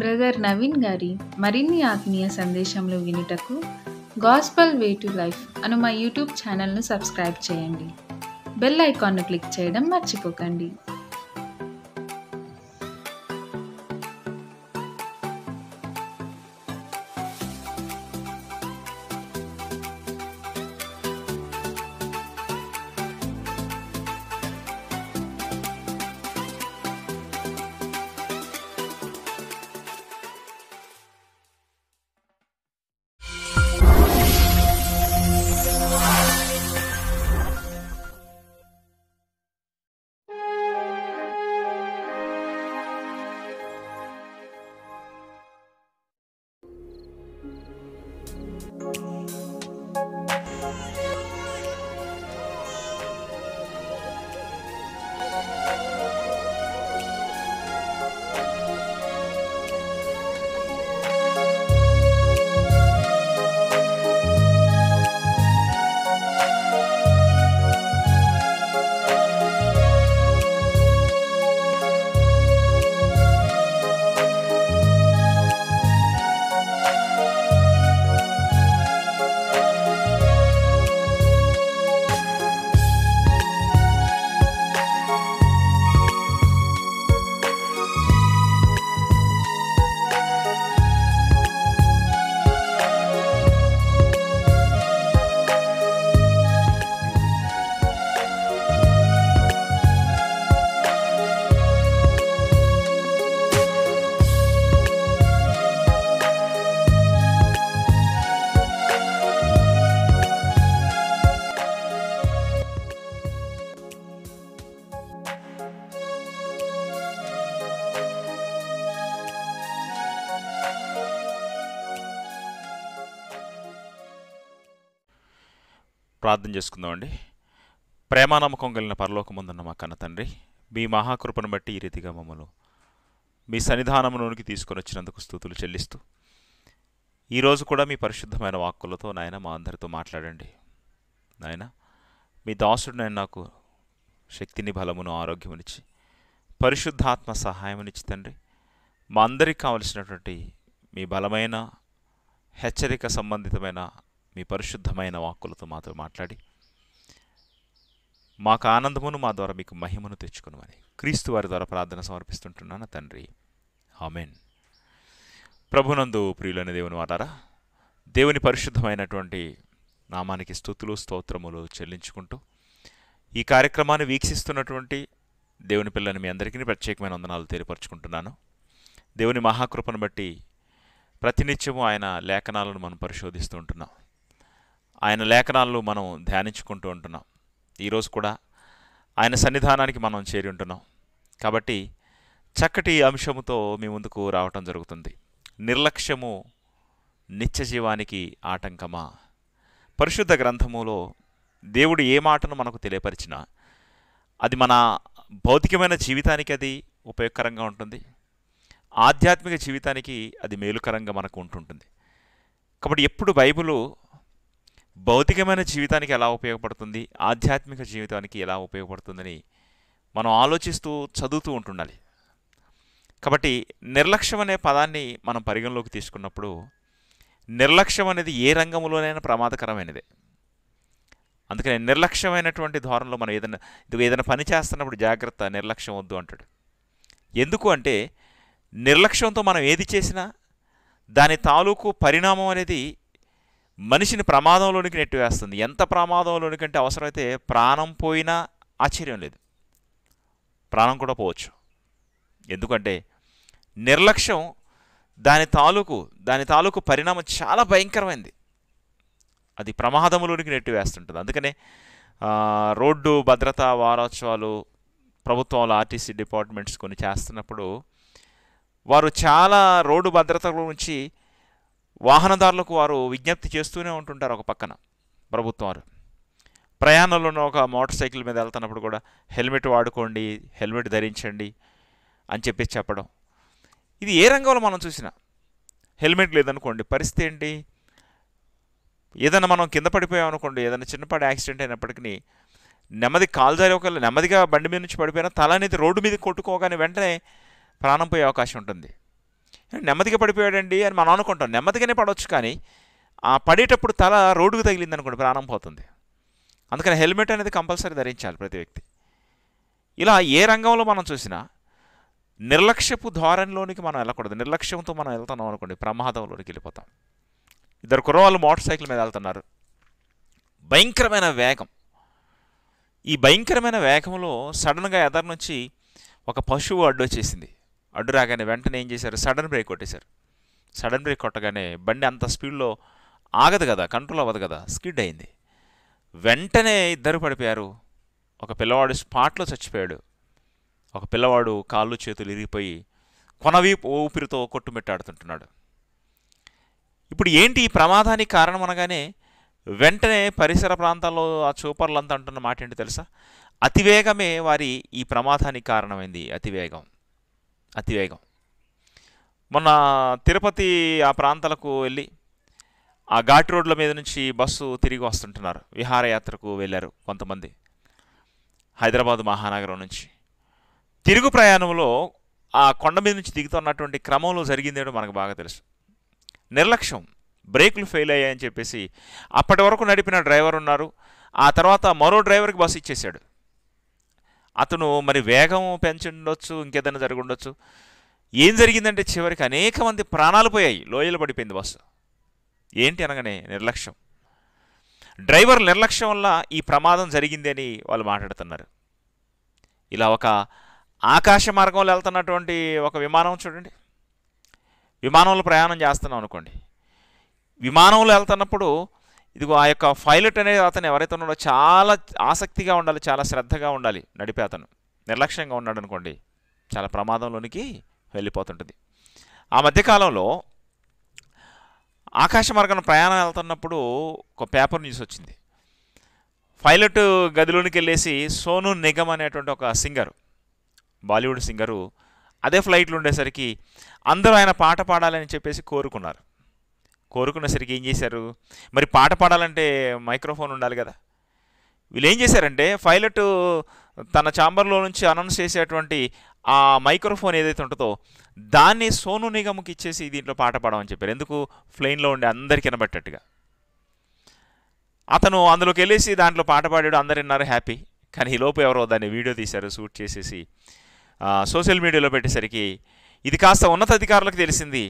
brother Naveen గారి మరిన్ని ఆత్మీయ సందేశంలు వినుటకు గాస్పల్ వే టు లైఫ్ అను మా యూట్యూబ్ ఛానల్ను సబ్స్క్రైబ్ చేయండి బెల్ ఐకాన్ను క్లిక్ చేయడం మర్చిపోకండి ప్రార్థన చేసుకుందామండి ప్రేమానమ్మకం కలిగిన పరలోకముందున్న మా కన్న తండ్రి మీ మహాకృపను బట్టి ఈ రీతిగా మమ్మల్ని మీ సన్నిధానంలోనికి తీసుకొని వచ్చినందుకు స్థుతులు చెల్లిస్తూ ఈరోజు కూడా మీ పరిశుద్ధమైన వాక్కులతో నాయన మా అందరితో మాట్లాడండి నాయన మీ దాసుడు నేను నాకు శక్తిని బలమును ఆరోగ్యమునిచ్చి పరిశుద్ధాత్మ సహాయమునిచ్చి తండ్రి మా అందరికి కావలసినటువంటి మీ బలమైన హెచ్చరిక సంబంధితమైన మీ పరిశుద్ధమైన వాక్కులతో మాతో మాట్లాడి మాకు ఆనందమును మా ద్వారా మీకు మహిమను తెచ్చుకునమని క్రీస్తు వారి ద్వారా ప్రార్థన సమర్పిస్తుంటున్నాను తండ్రి హామెన్ ప్రభునందు ప్రియులైన దేవుని వాడారా దేవుని పరిశుద్ధమైనటువంటి నామానికి స్థుతులు స్తోత్రములు చెల్లించుకుంటూ ఈ కార్యక్రమాన్ని వీక్షిస్తున్నటువంటి దేవుని పిల్లని మీ అందరికీ ప్రత్యేకమైన వందనాలు తెలియపరుచుకుంటున్నాను దేవుని మహాకృపను బట్టి ప్రతినిత్యము ఆయన లేఖనాలను మనం పరిశోధిస్తూ ఉంటున్నాం ఆయన లేఖనాలను మనం ధ్యానించుకుంటూ ఉంటున్నాం ఈరోజు కూడా ఆయన సన్నిధానానికి మనం చేరి ఉంటున్నాం కాబట్టి చక్కటి అంశముతో మీ ముందుకు రావటం జరుగుతుంది నిర్లక్ష్యము నిత్య జీవానికి ఆటంకమా పరిశుద్ధ గ్రంథములో దేవుడు ఏ మాటను మనకు తెలియపరిచినా అది మన భౌతికమైన జీవితానికి అది ఉపయోగకరంగా ఉంటుంది ఆధ్యాత్మిక జీవితానికి అది మేలుకరంగా మనకు ఉంటుంటుంది కాబట్టి ఎప్పుడు బైబిలు భౌతికమైన జీవితానికి ఎలా ఉపయోగపడుతుంది ఆధ్యాత్మిక జీవితానికి ఎలా ఉపయోగపడుతుందని మనం ఆలోచిస్తూ చదువుతూ ఉంటుండాలి కాబట్టి నిర్లక్ష్యం అనే పదాన్ని మనం పరిగణలోకి తీసుకున్నప్పుడు నిర్లక్ష్యం అనేది ఏ రంగంలోనైనా ప్రమాదకరమైనదే అందుకని నిర్లక్ష్యమైనటువంటి ధోరణిలో మనం ఏదైనా ఏదైనా పని చేస్తున్నప్పుడు జాగ్రత్త నిర్లక్ష్యం వద్దు అంటాడు ఎందుకు అంటే నిర్లక్ష్యంతో మనం ఏది చేసినా దాని తాలూకు పరిణామం అనేది మనిషిని ప్రమాదంలోనికి నెట్టివేస్తుంది ఎంత ప్రమాదంలోనికి అంటే అవసరమైతే ప్రాణం పోయినా ఆశ్చర్యం లేదు ప్రాణం కూడా పోవచ్చు ఎందుకంటే నిర్లక్ష్యం దాని తాలూకు దాని తాలూకు పరిణామం చాలా భయంకరమైంది అది ప్రమాదంలోనికి వేస్తుంటుంది అందుకనే రోడ్డు భద్రతా వారోత్సవాలు ప్రభుత్వాలు ఆర్టీసీ డిపార్ట్మెంట్స్ కొన్ని చేస్తున్నప్పుడు వారు చాలా రోడ్డు భద్రత గురించి వాహనదారులకు వారు విజ్ఞప్తి చేస్తూనే ఉంటుంటారు ఒక పక్కన ప్రభుత్వం వారు ప్రయాణంలో ఒక మోటార్ సైకిల్ మీద వెళ్తున్నప్పుడు కూడా హెల్మెట్ వాడుకోండి హెల్మెట్ ధరించండి అని చెప్పి చెప్పడం ఇది ఏ రంగంలో మనం చూసినా హెల్మెట్ లేదనుకోండి పరిస్థితి ఏంటి ఏదైనా మనం కింద పడిపోయామనుకోండి ఏదైనా చిన్నపాటి యాక్సిడెంట్ అయినప్పటికీ నెమ్మది కాల్జారి ఒకవేళ నెమ్మదిగా బండి మీద నుంచి పడిపోయినా తల అనేది రోడ్డు మీద కొట్టుకోగానే వెంటనే ప్రాణం పోయే అవకాశం ఉంటుంది నెమ్మదిగా పడిపోయాడండి అని మనం అనుకుంటాం నెమ్మదిగానే పడవచ్చు కానీ ఆ పడేటప్పుడు తల రోడ్డుకు తగిలింది అనుకోండి ప్రాణం పోతుంది అందుకని హెల్మెట్ అనేది కంపల్సరీ ధరించాలి ప్రతి వ్యక్తి ఇలా ఏ రంగంలో మనం చూసినా నిర్లక్ష్యపు ధోరణిలోనికి మనం వెళ్ళకూడదు నిర్లక్ష్యంతో మనం వెళ్తున్నాం అనుకోండి ప్రమాదంలోనికి వెళ్ళిపోతాం ఇద్దరు కుర్రవాళ్ళు మోటార్ సైకిల్ మీద వెళ్తున్నారు భయంకరమైన వేగం ఈ భయంకరమైన వేగంలో సడన్గా ఎదరు నుంచి ఒక పశువు అడ్డొచ్చేసింది అడ్డు రాగానే వెంటనే ఏం చేశారు సడన్ బ్రేక్ కొట్టేశారు సడన్ బ్రేక్ కొట్టగానే బండి అంత స్పీడ్లో ఆగదు కదా కంట్రోల్ అవ్వదు కదా స్కిడ్ అయింది వెంటనే ఇద్దరు పడిపోయారు ఒక పిల్లవాడు స్పాట్లో చచ్చిపోయాడు ఒక పిల్లవాడు కాళ్ళు చేతులు ఇరిగిపోయి కొనవి ఊపిరితో కొట్టుమిట్టాడుతుంటున్నాడు ఇప్పుడు ఏంటి ఈ ప్రమాదానికి కారణం అనగానే వెంటనే పరిసర ప్రాంతాల్లో ఆ చూపర్లంతా అంటున్న మాట ఏంటి తెలుసా అతివేగమే వారి ఈ ప్రమాదానికి కారణమైంది అతివేగం అతివేగం మొన్న తిరుపతి ఆ ప్రాంతాలకు వెళ్ళి ఆ ఘాట్ రోడ్ల మీద నుంచి బస్సు తిరిగి వస్తుంటున్నారు విహారయాత్రకు వెళ్ళారు కొంతమంది హైదరాబాద్ మహానగరం నుంచి తిరుగు ప్రయాణంలో ఆ కొండ మీద నుంచి దిగుతున్నటువంటి క్రమంలో జరిగిందేమో మనకు బాగా తెలుసు నిర్లక్ష్యం బ్రేకులు ఫెయిల్ అయ్యాయని చెప్పేసి అప్పటి వరకు నడిపిన డ్రైవర్ ఉన్నారు ఆ తర్వాత మరో డ్రైవర్కి బస్సు ఇచ్చేశాడు అతను మరి వేగం పెంచుండొచ్చు ఇంకేదైనా జరుగుండొచ్చు ఏం జరిగిందంటే చివరికి అనేక మంది ప్రాణాలు పోయాయి లోయలు పడిపోయింది బస్సు ఏంటి అనగానే నిర్లక్ష్యం డ్రైవర్ నిర్లక్ష్యం వల్ల ఈ ప్రమాదం జరిగింది అని వాళ్ళు మాట్లాడుతున్నారు ఇలా ఒక ఆకాశ మార్గంలో వెళ్తున్నటువంటి ఒక విమానం చూడండి విమానంలో ప్రయాణం చేస్తున్నాం అనుకోండి విమానంలో వెళ్తున్నప్పుడు ఇదిగో ఆ యొక్క పైలట్ అనేది అతను ఎవరైతే ఉన్నాడో చాలా ఆసక్తిగా ఉండాలి చాలా శ్రద్ధగా ఉండాలి నడిపే అతను నిర్లక్ష్యంగా ఉన్నాడు అనుకోండి చాలా ప్రమాదంలోనికి వెళ్ళిపోతుంటుంది ఆ మధ్యకాలంలో ఆకాశ మార్గం ప్రయాణం వెళ్తున్నప్పుడు ఒక పేపర్ న్యూస్ వచ్చింది పైలట్ గదిలోనికి వెళ్ళేసి సోను నిగమ్ అనేటువంటి ఒక సింగర్ బాలీవుడ్ సింగరు అదే ఫ్లైట్లు ఉండేసరికి అందరూ ఆయన పాట పాడాలని చెప్పేసి కోరుకున్నారు కోరుకున్న సరికి ఏం చేశారు మరి పాట పాడాలంటే మైక్రోఫోన్ ఉండాలి కదా వీళ్ళు ఏం చేశారంటే పైలట్ తన ఛాంబర్లో నుంచి అనౌన్స్ చేసేటువంటి ఆ మైక్రోఫోన్ ఏదైతే ఉంటుందో దాన్ని సోను నిగమ్కి ఇచ్చేసి దీంట్లో పాట పాడమని చెప్పారు ఎందుకు ఫ్లైన్లో ఉండే అందరికి వినబట్టట్టుగా అతను అందులోకి వెళ్ళేసి దాంట్లో పాట పాడాడు అందరు విన్నారు హ్యాపీ కానీ ఈ లోపు ఎవరో దాన్ని వీడియో తీశారు షూట్ చేసేసి సోషల్ మీడియాలో పెట్టేసరికి ఇది కాస్త ఉన్నతాధికారులకు తెలిసింది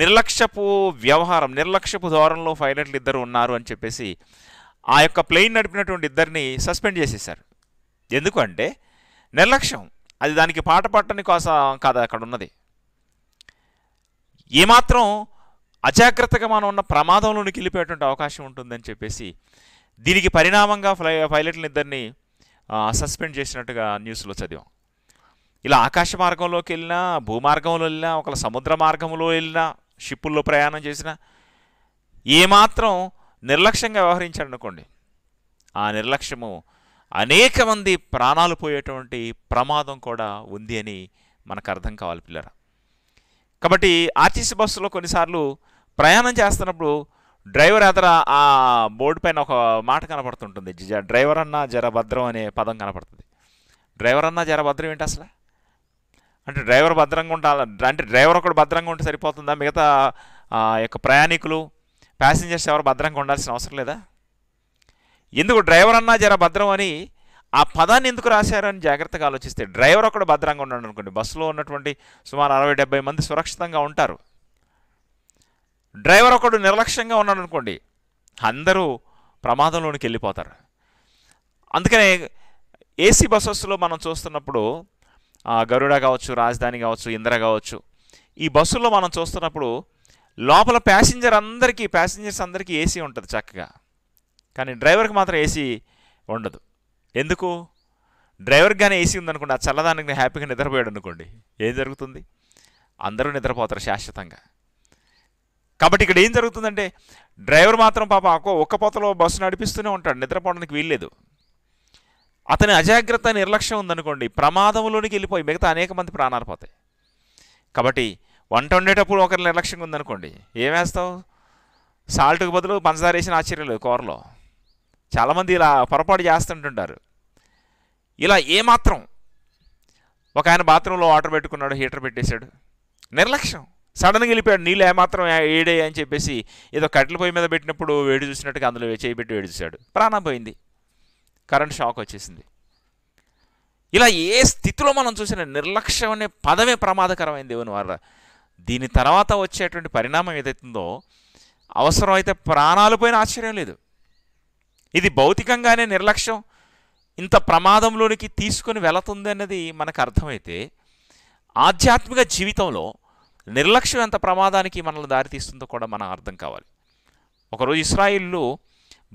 నిర్లక్ష్యపు వ్యవహారం నిర్లక్ష్యపు ధోరణిలో పైలట్లు ఇద్దరు ఉన్నారు అని చెప్పేసి ఆ యొక్క ప్లెయిన్ నడిపినటువంటి ఇద్దరిని సస్పెండ్ చేసేశారు ఎందుకంటే నిర్లక్ష్యం అది దానికి పాట పట్టని కోసం కాదు అక్కడ ఉన్నది ఏమాత్రం అజాగ్రత్తగా మనం ఉన్న ప్రమాదంలోనికి వెళ్ళిపోయేటువంటి అవకాశం ఉంటుందని చెప్పేసి దీనికి పరిణామంగా ఫ్లై పైలట్ల ఇద్దరిని సస్పెండ్ చేసినట్టుగా న్యూస్లో చదివాం ఇలా ఆకాశ మార్గంలోకి వెళ్ళినా భూమార్గంలో వెళ్ళినా ఒకళ్ళ సముద్ర మార్గంలో వెళ్ళినా షిప్పుల్లో ప్రయాణం చేసినా ఏమాత్రం నిర్లక్ష్యంగా వ్యవహరించారనుకోండి ఆ నిర్లక్ష్యము అనేక మంది ప్రాణాలు పోయేటువంటి ప్రమాదం కూడా ఉంది అని మనకు అర్థం కావాలి పిల్లరా కాబట్టి ఆర్టీసీ బస్సులో కొన్నిసార్లు ప్రయాణం చేస్తున్నప్పుడు డ్రైవర్ అతర ఆ బోర్డు పైన ఒక మాట కనపడుతుంటుంది డ్రైవర్ అన్న జరభద్రం అనే పదం కనపడుతుంది డ్రైవర్ అన్న జరభద్రం ఏంటి అసలు అంటే డ్రైవర్ భద్రంగా ఉండాలి అంటే డ్రైవర్ ఒకటి భద్రంగా ఉంటే సరిపోతుందా మిగతా యొక్క ప్రయాణికులు ప్యాసింజర్స్ ఎవరు భద్రంగా ఉండాల్సిన అవసరం లేదా ఎందుకు డ్రైవర్ అన్నా జర భద్రం అని ఆ పదాన్ని ఎందుకు రాశారని జాగ్రత్తగా ఆలోచిస్తే డ్రైవర్ ఒకడు భద్రంగా ఉన్నాడు అనుకోండి బస్సులో ఉన్నటువంటి సుమారు అరవై డెబ్బై మంది సురక్షితంగా ఉంటారు డ్రైవర్ ఒకడు నిర్లక్ష్యంగా ఉన్నాడు అనుకోండి అందరూ ప్రమాదంలోనికి వెళ్ళిపోతారు అందుకనే ఏసీ బస్సెస్లో మనం చూస్తున్నప్పుడు గరుడ కావచ్చు రాజధాని కావచ్చు ఇంద్ర కావచ్చు ఈ బస్సుల్లో మనం చూస్తున్నప్పుడు లోపల ప్యాసింజర్ అందరికీ ప్యాసింజర్స్ అందరికీ ఏసీ ఉంటుంది చక్కగా కానీ డ్రైవర్కి మాత్రం ఏసీ ఉండదు ఎందుకు డ్రైవర్కి కానీ ఏసీ ఉందనుకోండి ఆ చల్లదానికి హ్యాపీగా నిద్రపోయాడు అనుకోండి ఏం జరుగుతుంది అందరూ నిద్రపోతారు శాశ్వతంగా కాబట్టి ఇక్కడ ఏం జరుగుతుందంటే డ్రైవర్ మాత్రం పాప ఒక్క పొతలో బస్సు నడిపిస్తూనే ఉంటాడు నిద్రపోవడానికి వీల్లేదు అతని అజాగ్రత్త నిర్లక్ష్యం ఉందనుకోండి ప్రమాదంలోనికి వెళ్ళిపోయి మిగతా అనేక మంది ప్రాణాలు పోతాయి కాబట్టి వంట వండేటప్పుడు ఒకరి నిర్లక్ష్యంగా ఉందనుకోండి ఏం వేస్తావు సాల్ట్కి బదులు పంచదార వేసిన కూరలో చాలామంది ఇలా పొరపాటు చేస్తుంటుంటారు ఇలా ఏమాత్రం ఒక ఆయన బాత్రూంలో వాటర్ పెట్టుకున్నాడు హీటర్ పెట్టేశాడు నిర్లక్ష్యం సడన్గా వెళ్ళిపోయాడు నీళ్ళు ఏమాత్రం ఏడే అని చెప్పేసి ఏదో కట్టెల పొయ్యి మీద పెట్టినప్పుడు వేడి చూసినట్టుగా అందులో చేయి పెట్టి వేడి చూశాడు ప్రాణం పోయింది కరెంట్ షాక్ వచ్చేసింది ఇలా ఏ స్థితిలో మనం చూసిన నిర్లక్ష్యం అనే పదమే ప్రమాదకరమైన దేవుని వారు దీని తర్వాత వచ్చేటువంటి పరిణామం ఏదైతుందో అవసరమైతే ప్రాణాలు పోయిన ఆశ్చర్యం లేదు ఇది భౌతికంగానే నిర్లక్ష్యం ఇంత ప్రమాదంలోనికి తీసుకొని వెళుతుంది అన్నది మనకు అర్థమైతే ఆధ్యాత్మిక జీవితంలో నిర్లక్ష్యం ఎంత ప్రమాదానికి మనల్ని దారితీస్తుందో కూడా మనం అర్థం కావాలి ఒకరోజు ఇస్రాయిల్లో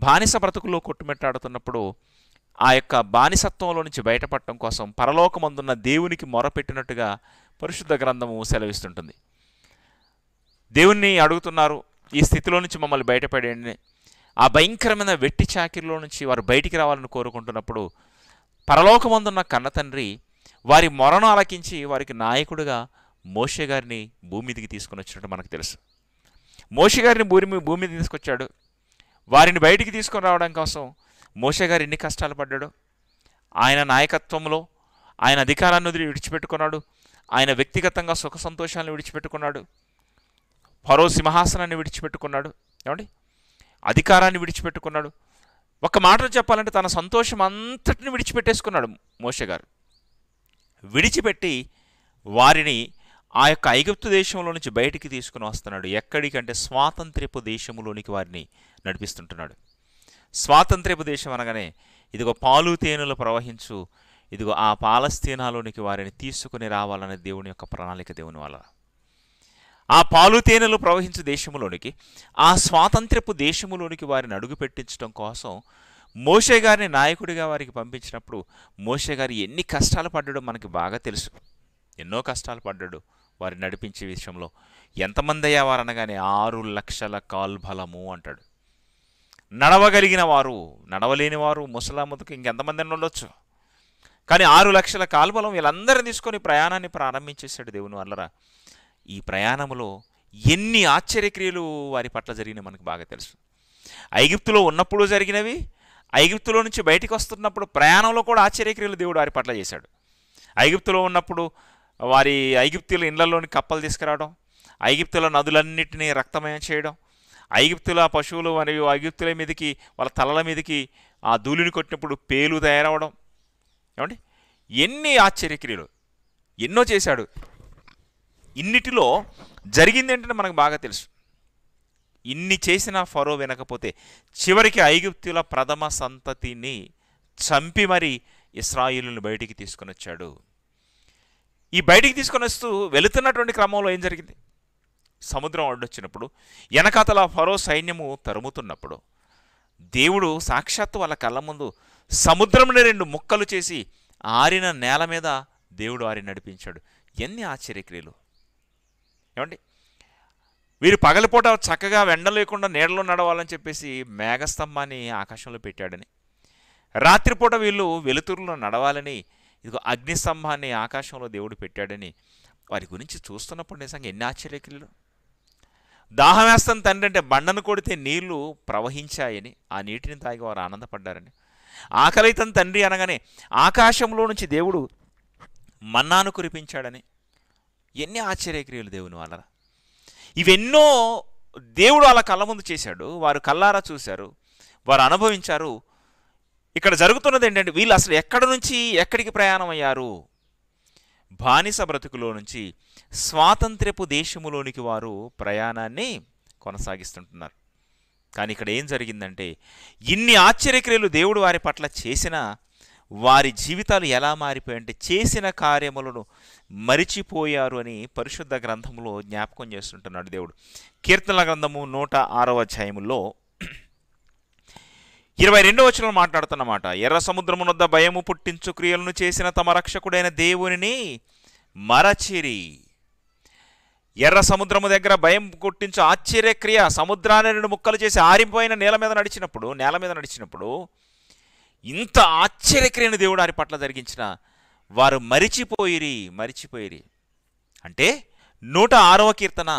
బానిస బ్రతుకులో కొట్టుమెట్టాడుతున్నప్పుడు ఆ యొక్క బానిసత్వంలో నుంచి బయటపడటం కోసం పరలోకమందున్న దేవునికి మొరపెట్టినట్టుగా పరిశుద్ధ గ్రంథము సెలవిస్తుంటుంది దేవుణ్ణి అడుగుతున్నారు ఈ స్థితిలో నుంచి మమ్మల్ని బయటపడేయండి ఆ భయంకరమైన వెట్టి చాకిరిలో నుంచి వారు బయటికి రావాలని కోరుకుంటున్నప్పుడు పరలోకమందున్న కన్నతండ్రి వారి మొరను ఆలకించి వారికి నాయకుడిగా మోషే గారిని భూమిదికి తీసుకుని వచ్చినట్టు మనకు తెలుసు మోషే గారిని భూమి భూమి తీసుకొచ్చాడు వారిని బయటికి తీసుకొని రావడం కోసం మోషే గారు ఎన్ని కష్టాలు పడ్డాడు ఆయన నాయకత్వంలో ఆయన అధికారాన్ని వదిలి విడిచిపెట్టుకున్నాడు ఆయన వ్యక్తిగతంగా సుఖ సంతోషాలను విడిచిపెట్టుకున్నాడు పరో సింహాసనాన్ని విడిచిపెట్టుకున్నాడు ఏమండి అధికారాన్ని విడిచిపెట్టుకున్నాడు ఒక మాట చెప్పాలంటే తన సంతోషం అంతటిని విడిచిపెట్టేసుకున్నాడు మోషే గారు విడిచిపెట్టి వారిని ఆ యొక్క ఐగుప్తు దేశంలో నుంచి బయటికి తీసుకుని వస్తున్నాడు ఎక్కడికంటే స్వాతంత్ర్యపు దేశంలోనికి వారిని నడిపిస్తుంటున్నాడు స్వాతంత్ర్యపు దేశం అనగానే ఇదిగో పాలు తేనెలు ప్రవహించు ఇదిగో ఆ పాలస్తీనాలోనికి వారిని తీసుకుని రావాలనే దేవుని యొక్క ప్రణాళిక దేవుని వల్ల ఆ పాలు తేనెలు ప్రవహించు దేశములోనికి ఆ స్వాతంత్ర్యపు దేశములోనికి వారిని అడుగు పెట్టించడం కోసం మోషే గారిని నాయకుడిగా వారికి పంపించినప్పుడు మోషే గారు ఎన్ని కష్టాలు పడ్డాడో మనకి బాగా తెలుసు ఎన్నో కష్టాలు పడ్డాడు వారిని నడిపించే విషయంలో ఎంతమంది అయ్యా అనగానే ఆరు లక్షల కాల్బలము అంటాడు నడవగలిగిన వారు నడవలేని వారు ముసలాముదకు ఇంకెంతమంది ఉండొచ్చు కానీ ఆరు లక్షల కాల్బలం వీళ్ళందరినీ తీసుకొని ప్రయాణాన్ని ప్రారంభించేశాడు దేవుని వల్లరా ఈ ప్రయాణంలో ఎన్ని ఆశ్చర్యక్రియలు వారి పట్ల జరిగినాయి మనకు బాగా తెలుసు ఐగిప్తులో ఉన్నప్పుడు జరిగినవి ఐగిప్తులో నుంచి బయటికి వస్తున్నప్పుడు ప్రయాణంలో కూడా ఆశ్చర్యక్రియలు దేవుడు వారి పట్ల చేశాడు ఐగిప్తులో ఉన్నప్పుడు వారి ఐగిప్తుల ఇండ్లలోని కప్పలు తీసుకురావడం ఐగిప్తుల నదులన్నింటినీ రక్తమయం చేయడం ఐగుప్తుల పశువులు మరియు ఐగుప్తుల మీదకి వాళ్ళ తలల మీదకి ఆ ధూళిని కొట్టినప్పుడు పేలు తయారవడం ఏమండి ఎన్ని ఆశ్చర్యక్రియలు ఎన్నో చేశాడు ఇన్నిటిలో జరిగింది ఏంటంటే మనకు బాగా తెలుసు ఇన్ని చేసిన ఫరో వినకపోతే చివరికి ఐగుప్తుల ప్రథమ సంతతిని చంపి మరి ఇస్రాయిల్ని బయటికి తీసుకొని వచ్చాడు ఈ బయటికి తీసుకొని వస్తూ వెళుతున్నటువంటి క్రమంలో ఏం జరిగింది సముద్రం అడ్డొచ్చినప్పుడు వెనకాతల ఫరో సైన్యము తరుముతున్నప్పుడు దేవుడు సాక్షాత్తు వాళ్ళ కళ్ళ ముందు సముద్రంని రెండు ముక్కలు చేసి ఆరిన నేల మీద దేవుడు ఆరి నడిపించాడు ఎన్ని ఆశ్చర్యక్రియలు ఏమండి వీరు పగలిపూట చక్కగా వెండ లేకుండా నీడలో నడవాలని చెప్పేసి మేఘస్తంభాన్ని ఆకాశంలో పెట్టాడని రాత్రిపూట వీళ్ళు వెలుతురులో నడవాలని ఇదిగో అగ్నిస్తంభాన్ని ఆకాశంలో దేవుడు పెట్టాడని వారి గురించి చూస్తున్నప్పుడు నిజంగా ఎన్ని ఆశ్చర్యక్రియలు దాహం వేస్తాను తండ్రి అంటే బండను కొడితే నీళ్లు ప్రవహించాయని ఆ నీటిని తాగి వారు ఆనందపడ్డారని ఆకలితం తండ్రి అనగానే ఆకాశంలో నుంచి దేవుడు మన్నాను కురిపించాడని ఎన్ని ఆశ్చర్యక్రియలు దేవుని వాళ్ళ ఇవెన్నో దేవుడు అలా కళ్ళ ముందు చేశాడు వారు కల్లారా చూశారు వారు అనుభవించారు ఇక్కడ జరుగుతున్నది ఏంటంటే వీళ్ళు అసలు ఎక్కడి నుంచి ఎక్కడికి ప్రయాణం అయ్యారు బానిస బ్రతుకులో నుంచి స్వాతంత్ర్యపు దేశములోనికి వారు ప్రయాణాన్ని కొనసాగిస్తుంటున్నారు కానీ ఇక్కడ ఏం జరిగిందంటే ఇన్ని ఆశ్చర్యక్రియలు దేవుడు వారి పట్ల చేసిన వారి జీవితాలు ఎలా మారిపోయాయంటే చేసిన కార్యములను మరిచిపోయారు అని పరిశుద్ధ గ్రంథంలో జ్ఞాపకం చేస్తుంటున్నాడు దేవుడు కీర్తనల గ్రంథము నూట ఆరవ అధ్యాయములో ఇరవై రెండో వచనంలో మాట్లాడుతున్నమాట ఎర్ర సముద్రమునొద్ద భయము పుట్టించు క్రియలను చేసిన తమ రక్షకుడైన దేవునిని మరచిరి ఎర్ర సముద్రము దగ్గర భయం పుట్టించు ఆశ్చర్యక్రియ సముద్రాన్ని రెండు ముక్కలు చేసి ఆరిపోయిన నేల మీద నడిచినప్పుడు నేల మీద నడిచినప్పుడు ఇంత ఆశ్చర్యక్రియను దేవుడు వారి పట్ల జరిగించిన వారు మరిచిపోయిరి మరిచిపోయిరి అంటే నూట ఆరవ కీర్తన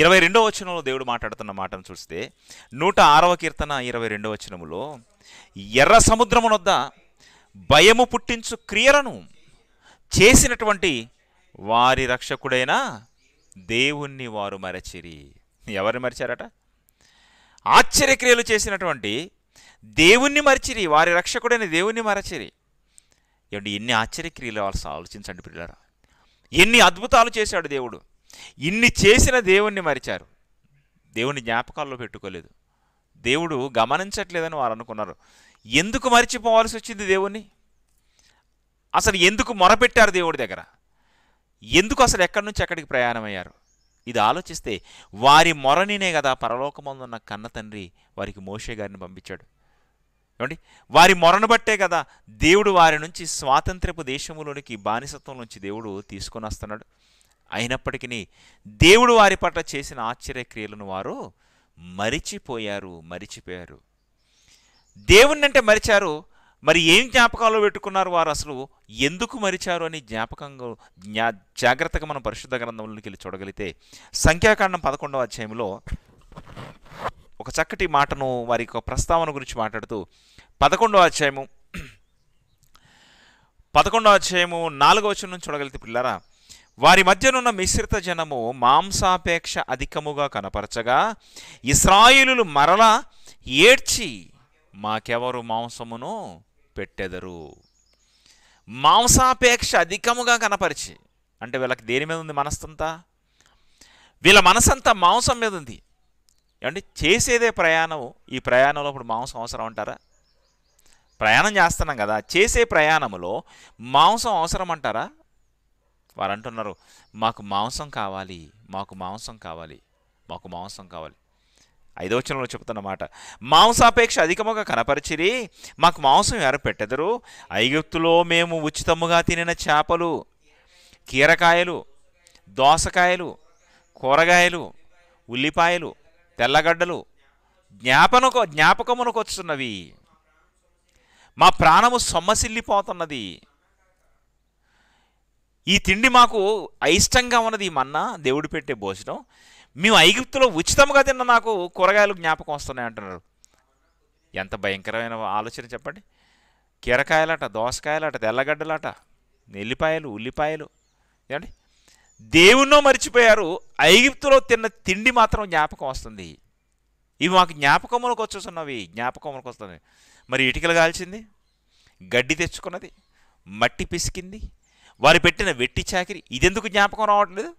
ఇరవై రెండవ వచనంలో దేవుడు మాట్లాడుతున్న మాటను చూస్తే నూట ఆరవ కీర్తన ఇరవై రెండవ వచనములో ఎర్ర సముద్రమునొద్ద భయము పుట్టించు క్రియలను చేసినటువంటి వారి రక్షకుడైన దేవుణ్ణి వారు మరచిరి ఎవరిని మరిచారట ఆశ్చర్యక్రియలు చేసినటువంటి దేవుణ్ణి మరిచిరి వారి రక్షకుడైన దేవుణ్ణి మరచిరి ఏమంటే ఎన్ని ఆశ్చర్యక్రియలు ఆలోచించండి పిల్లరా ఎన్ని అద్భుతాలు చేశాడు దేవుడు ఇన్ని చేసిన దేవుణ్ణి మరిచారు దేవుని జ్ఞాపకాల్లో పెట్టుకోలేదు దేవుడు గమనించట్లేదని వారు అనుకున్నారు ఎందుకు మరిచిపోవాల్సి వచ్చింది దేవుణ్ణి అసలు ఎందుకు మొరపెట్టారు దేవుడి దగ్గర ఎందుకు అసలు ఎక్కడి నుంచి ఎక్కడికి ప్రయాణమయ్యారు ఇది ఆలోచిస్తే వారి మొరనినే కదా పరలోకమందున్న కన్న తండ్రి వారికి మోషే గారిని పంపించాడు ఏమండి వారి మొరను బట్టే కదా దేవుడు వారి నుంచి స్వాతంత్రపు దేశంలోనికి బానిసత్వం నుంచి దేవుడు తీసుకొని వస్తున్నాడు అయినప్పటికీ దేవుడు వారి పట్ల చేసిన ఆశ్చర్యక్రియలను వారు మరిచిపోయారు మరిచిపోయారు దేవుణ్ణి అంటే మరిచారు మరి ఏం జ్ఞాపకాలు పెట్టుకున్నారు వారు అసలు ఎందుకు మరిచారు అని జ్ఞాపకంగా జ్ఞా జాగ్రత్తగా మనం పరిశుద్ధ గ్రంథంలోకి వెళ్ళి చూడగలిగితే సంఖ్యాకాండం పదకొండవ అధ్యాయంలో ఒక చక్కటి మాటను వారి యొక్క ప్రస్తావన గురించి మాట్లాడుతూ పదకొండవ అధ్యాయము పదకొండవ అధ్యాయము నాలుగవ నుంచి చూడగలిగితే పిల్లరా వారి మధ్యనున్న మిశ్రిత జనము మాంసాపేక్ష అధికముగా కనపరచగా ఇస్రాయిలు మరల ఏడ్చి మాకెవరు మాంసమును పెట్టెదరు మాంసాపేక్ష అధికముగా కనపరిచి అంటే వీళ్ళకి దేని మీద ఉంది మనస్సంతా వీళ్ళ మనసంతా మాంసం మీద ఉంది అంటే చేసేదే ప్రయాణం ఈ ప్రయాణంలో ఇప్పుడు మాంసం అవసరం అంటారా ప్రయాణం చేస్తున్నాం కదా చేసే ప్రయాణంలో మాంసం అవసరం అంటారా వారు అంటున్నారు మాకు మాంసం కావాలి మాకు మాంసం కావాలి మాకు మాంసం కావాలి ఐదో ఐదవచనంలో చెబుతున్నమాట మాంసాపేక్ష అధికముగా కనపరిచిరి మాకు మాంసం ఎవరు పెట్టెదరు ఐగుప్తులో మేము ఉచితముగా తినిన చేపలు కీరకాయలు దోసకాయలు కూరగాయలు ఉల్లిపాయలు తెల్లగడ్డలు జ్ఞాపనకు జ్ఞాపకమునకు వస్తున్నవి మా ప్రాణము సొమ్మసిల్లిపోతున్నది ఈ తిండి మాకు అయిష్టంగా ఉన్నది ఈ మన్నా దేవుడు పెట్టే భోజనం మేము ఐగుప్తులో ఉచితంగా తిన్న నాకు కూరగాయలు జ్ఞాపకం వస్తున్నాయి అంటున్నారు ఎంత భయంకరమైన ఆలోచన చెప్పండి కీరకాయలట దోసకాయలట తెల్లగడ్డలట నెల్లిపాయలు ఉల్లిపాయలు ఏమండి దేవుణ్ణో మర్చిపోయారు ఐగుప్తులో తిన్న తిండి మాత్రం జ్ఞాపకం వస్తుంది ఇవి మాకు జ్ఞాపకములకు వచ్చేస్తున్నవి జ్ఞాపకములకు వస్తుంది మరి ఇటుకలు కాల్చింది గడ్డి తెచ్చుకున్నది మట్టి పిసికింది వారు పెట్టిన వెట్టి చాకిరి ఇదెందుకు జ్ఞాపకం రావట్లేదు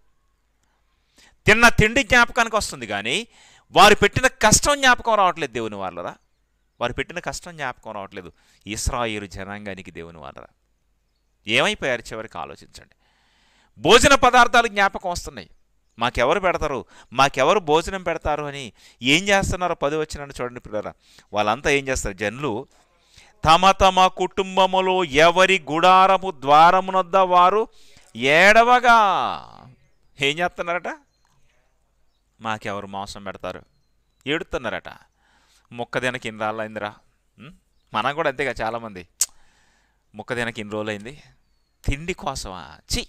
తిన్న తిండి జ్ఞాపకానికి వస్తుంది కానీ వారు పెట్టిన కష్టం జ్ఞాపకం రావట్లేదు దేవుని వాళ్ళరా వారు పెట్టిన కష్టం జ్ఞాపకం రావట్లేదు ఇస్రాయిలు జనాంగానికి దేవుని వాళ్ళరా ఏమైపోయారు చివరికి ఆలోచించండి భోజన పదార్థాలు జ్ఞాపకం వస్తున్నాయి మాకెవరు పెడతారు మాకెవరు భోజనం పెడతారు అని ఏం చేస్తున్నారో పది వచ్చినట్టు చూడండి పిల్లరా వాళ్ళంతా ఏం చేస్తారు జనులు తమ తమ కుటుంబములో ఎవరి గుడారము ద్వారమునొద్ద వారు ఏడవగా ఏం చేస్తున్నారట మాకెవరు మోసం పెడతారు ఏడుతున్నారట మొక్కదిన కింద అయిందిరా మనం కూడా అంతేగా చాలామంది మొక్కదిన కింద రోజులైంది తిండి కోసమా చి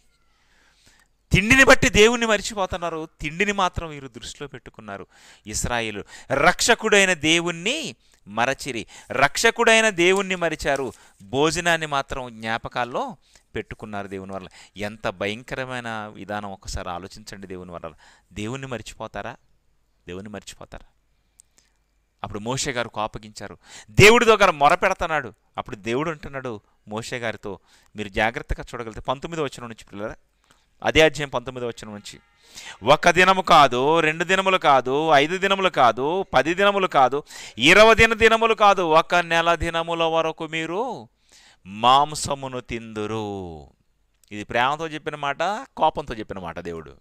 తిండిని బట్టి దేవుణ్ణి మర్చిపోతున్నారు తిండిని మాత్రం వీరు దృష్టిలో పెట్టుకున్నారు ఇస్రాయిలు రక్షకుడైన దేవుణ్ణి మరచిరి రక్షకుడైన దేవుణ్ణి మరిచారు భోజనాన్ని మాత్రం జ్ఞాపకాల్లో పెట్టుకున్నారు దేవుని వల్ల ఎంత భయంకరమైన విధానం ఒకసారి ఆలోచించండి దేవుని వల్ల దేవుణ్ణి మర్చిపోతారా దేవుణ్ణి మర్చిపోతారా అప్పుడు మోషే గారు కోపగించారు దేవుడి దగ్గర మొర పెడతన్నాడు అప్పుడు దేవుడు అంటున్నాడు మోషే గారితో మీరు జాగ్రత్తగా చూడగలిగితే పంతొమ్మిదో వచ్చిన నుంచి పిల్లరా అదే అధ్యాయం పంతొమ్మిది వచ్చిన నుంచి ఒక దినము కాదు రెండు దినములు కాదు ఐదు దినములు కాదు పది దినములు కాదు ఇరవై దిన దినములు కాదు ఒక నెల దినముల వరకు మీరు మాంసమును తిందురు ఇది ప్రేమతో చెప్పిన మాట కోపంతో చెప్పిన మాట దేవుడు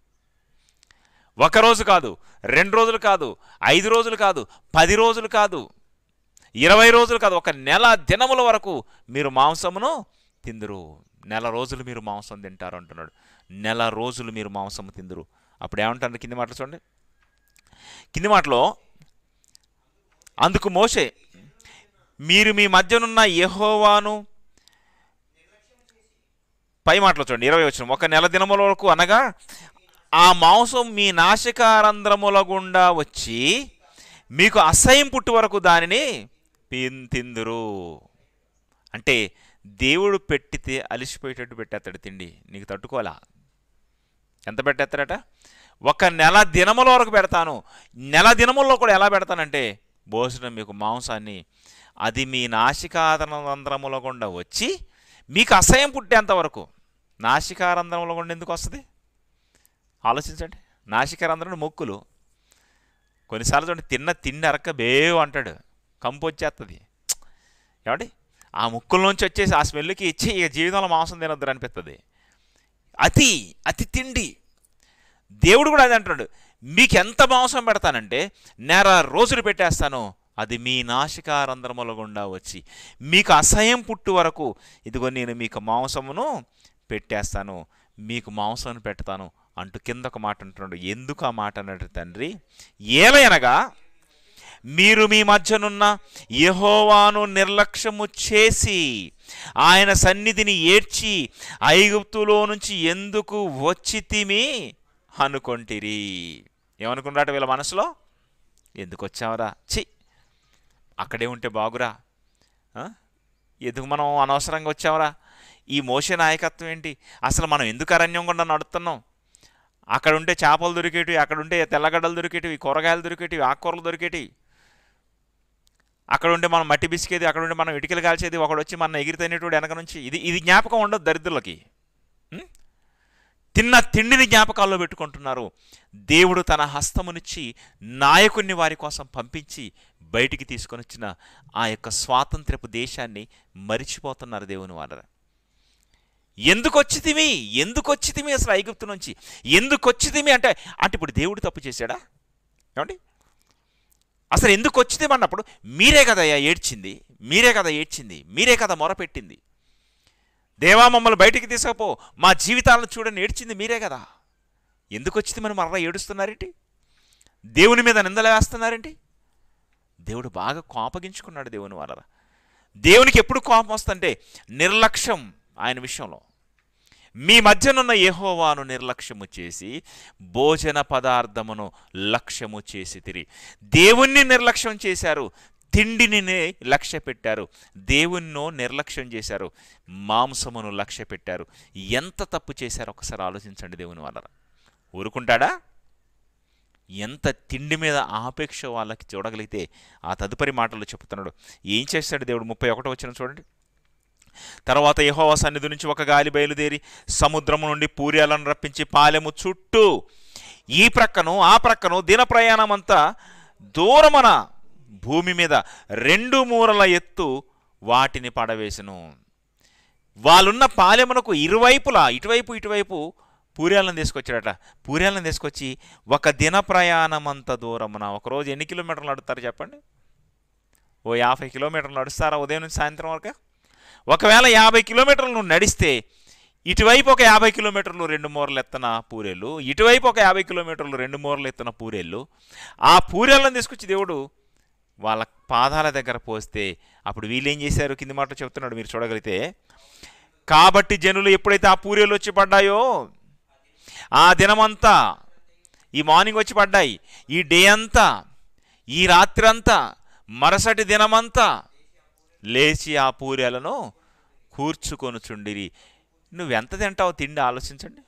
ఒకరోజు కాదు రెండు రోజులు కాదు ఐదు రోజులు కాదు పది రోజులు కాదు ఇరవై రోజులు కాదు ఒక నెల దినముల వరకు మీరు మాంసమును తిందురు నెల రోజులు మీరు మాంసం తింటారు అంటున్నాడు నెల రోజులు మీరు మాంసము తిందురు అప్పుడు ఏమంటారు కింది మాటలు చూడండి కింది మాటలో అందుకు మోసే మీరు మీ మధ్యనున్న యహోవాను పై మాటలు చూడండి ఇరవై వచ్చిన ఒక నెల దినముల వరకు అనగా ఆ మాంసం మీ రంధ్రముల గుండా వచ్చి మీకు అసహ్యం పుట్టు వరకు దానిని తిందురు అంటే దేవుడు పెట్టితే అలిసిపోయేటట్టు పెట్టేస్తాడు తిండి నీకు తట్టుకోవాలా ఎంత పెట్టేస్తారట ఒక నెల దినముల వరకు పెడతాను నెల దినముల్లో కూడా ఎలా పెడతానంటే భోజనం మీకు మాంసాన్ని అది మీ నాసికారంధ్రముల గుండా వచ్చి మీకు అసహ్యం పుట్టేంత వరకు నాసికారంధ్రముల గుండా ఎందుకు వస్తుంది ఆలోచించండి నాసికారంధ్రం మొక్కులు కొన్నిసార్లు చూడండి తిన్న తిండి అరక్క బేవ్ అంటాడు కంపు వచ్చేస్తుంది ఏమండి ఆ నుంచి వచ్చేసి ఆ స్మెల్కి ఇచ్చి ఇక జీవితంలో మాంసం తినొద్దు అనిపిస్తుంది అతి అతి తిండి దేవుడు కూడా అది అంటాడు మీకు ఎంత మాంసం పెడతానంటే నేర రోజులు పెట్టేస్తాను అది మీ నాశికారంధ్రముల గుండా వచ్చి మీకు అసహ్యం పుట్టు వరకు ఇదిగో నేను మీకు మాంసమును పెట్టేస్తాను మీకు మాంసం పెడతాను అంటూ కింద ఒక మాట అంటున్నాడు ఎందుకు ఆ మాట అన్నాడు తండ్రి ఏమైనగా మీరు మీ మధ్యనున్న యహోవాను నిర్లక్ష్యము చేసి ఆయన సన్నిధిని ఏడ్చి ఐగుప్తులో నుంచి ఎందుకు వచ్చి తిమి అనుకొంటిరి ఏమనుకున్నారట వీళ్ళ మనసులో ఎందుకు వచ్చావరా చి అక్కడే ఉంటే బాగురా ఎందుకు మనం అనవసరంగా వచ్చావరా ఈ మోస నాయకత్వం ఏంటి అసలు మనం ఎందుకు అరణ్యం గుండా నడుతున్నాం అక్కడ ఉంటే చేపలు దొరికేటివి అక్కడ ఉంటే తెల్లగడ్డలు దొరికేటివి కూరగాయలు దొరికేటివి ఆకుకూరలు దొరికేటివి అక్కడ ఉంటే మనం మట్టి బిసికేది అక్కడ ఉంటే మనం ఇటుకలు కాల్చేది ఒకడు వచ్చి మన ఎగిరితేనేటువంటి వెనక నుంచి ఇది ఇది జ్ఞాపకం ఉండదు దరిద్రులకి తిన్న తిండిని జ్ఞాపకాల్లో పెట్టుకుంటున్నారు దేవుడు తన హస్తమునిచ్చి నాయకుణ్ణి వారి కోసం పంపించి బయటికి తీసుకొని వచ్చిన ఆ యొక్క స్వాతంత్రపు దేశాన్ని మరిచిపోతున్నారు దేవుని వారు ఎందుకు వచ్చితివి ఎందుకు అసలు ఐగుప్తు నుంచి ఎందుకు వచ్చితివి అంటే అంటే ఇప్పుడు దేవుడు తప్పు చేశాడా ఏమండి అసలు ఎందుకు వచ్చితివి అన్నప్పుడు మీరే కదా ఏడ్చింది మీరే కదా ఏడ్చింది మీరే కదా మొరపెట్టింది దేవా మమ్మల్ని బయటికి తీసుకపో మా జీవితాలను చూడని ఏడ్చింది మీరే కదా ఎందుకు వచ్చింది మనం మరలా ఏడుస్తున్నారేంటి దేవుని మీద నిందల వేస్తున్నారేంటి దేవుడు బాగా కోపగించుకున్నాడు దేవుని వలన దేవునికి ఎప్పుడు కోపం వస్తుంటే నిర్లక్ష్యం ఆయన విషయంలో మీ మధ్యనున్న యహోవాను నిర్లక్ష్యము చేసి భోజన పదార్థమును లక్ష్యము చేసి తిరిగి దేవుణ్ణి నిర్లక్ష్యం చేశారు తిండినినే లక్ష్య పెట్టారు దేవుణ్ణో నిర్లక్ష్యం చేశారు మాంసమును లక్ష్య పెట్టారు ఎంత తప్పు చేశారో ఒకసారి ఆలోచించండి దేవుని వాళ్ళ ఊరుకుంటాడా ఎంత తిండి మీద ఆపేక్ష వాళ్ళకి చూడగలిగితే ఆ తదుపరి మాటలు చెప్తున్నాడు ఏం చేస్తాడు దేవుడు ముప్పై ఒకటో వచ్చిన చూడండి తర్వాత యహోవ సన్నిధి నుంచి ఒక గాలి బయలుదేరి సముద్రము నుండి పూర్యాలను రప్పించి పాలెము చుట్టూ ఈ ప్రక్కను ఆ ప్రక్కను దిన ప్రయాణం అంతా దూరమన భూమి మీద రెండు మూరల ఎత్తు వాటిని పడవేసెను వాళ్ళున్న పాలెమునకు ఇరువైపులా ఇటువైపు ఇటువైపు పూర్యాలను తీసుకొచ్చాడట పూర్యాలను తీసుకొచ్చి ఒక దిన ప్రయాణం అంత దూరమున ఒకరోజు ఎన్ని కిలోమీటర్లు నడుస్తారు చెప్పండి ఓ యాభై కిలోమీటర్లు నడుస్తారా ఉదయం నుంచి సాయంత్రం వరకు ఒకవేళ యాభై కిలోమీటర్లు నువ్వు నడిస్తే ఇటువైపు ఒక యాభై కిలోమీటర్లు రెండు మూరలు ఎత్తన పూరేళ్ళు ఇటువైపు ఒక యాభై కిలోమీటర్లు రెండు మూరలు ఎత్తన పూరేళ్ళు ఆ పూరేళ్ళను తీసుకొచ్చి దేవుడు వాళ్ళ పాదాల దగ్గర పోస్తే అప్పుడు వీళ్ళేం చేశారు కింది మాటలు చెప్తున్నాడు మీరు చూడగలిగితే కాబట్టి జనులు ఎప్పుడైతే ఆ పూరేలు వచ్చి పడ్డాయో ఆ దినమంతా ఈ మార్నింగ్ వచ్చి పడ్డాయి ఈ డే అంతా ఈ రాత్రి అంతా మరుసటి దినమంతా లేచి ఆ పూరేలను చుండిరి నువ్వెంత తింటావు తిండి ఆలోచించండి